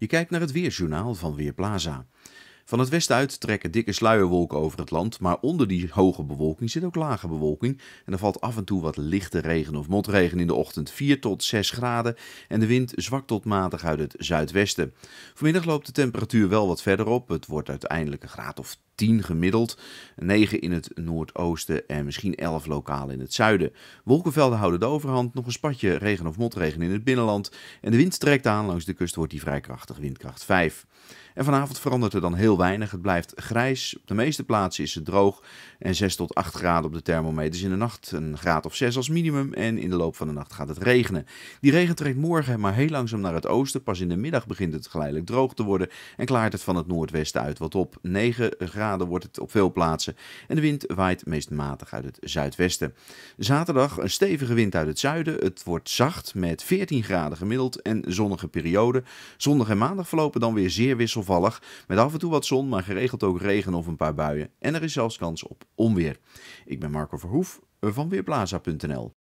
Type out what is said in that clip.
Je kijkt naar het weerjournaal van Weerplaza. Van het westen uit trekken dikke sluierwolken over het land, maar onder die hoge bewolking zit ook lage bewolking. En er valt af en toe wat lichte regen of motregen in de ochtend, 4 tot 6 graden. En de wind zwak tot matig uit het zuidwesten. Vanmiddag loopt de temperatuur wel wat verder op, het wordt uiteindelijk een graad of 10 gemiddeld, 9 in het noordoosten en misschien 11 lokaal in het zuiden. Wolkenvelden houden de overhand, nog een spatje regen of motregen in het binnenland en de wind trekt aan, langs de kust wordt die vrij krachtig, windkracht 5. En vanavond verandert er dan heel weinig, het blijft grijs, op de meeste plaatsen is het droog en 6 tot 8 graden op de thermometers in de nacht, een graad of 6 als minimum en in de loop van de nacht gaat het regenen. Die regen trekt morgen maar heel langzaam naar het oosten, pas in de middag begint het geleidelijk droog te worden en klaart het van het noordwesten uit wat op 9 graden graden wordt het op veel plaatsen en de wind waait meest matig uit het zuidwesten. Zaterdag een stevige wind uit het zuiden. Het wordt zacht met 14 graden gemiddeld en zonnige periode. Zondag en maandag verlopen dan weer zeer wisselvallig met af en toe wat zon, maar geregeld ook regen of een paar buien. En er is zelfs kans op onweer. Ik ben Marco Verhoef van Weerplaza.nl.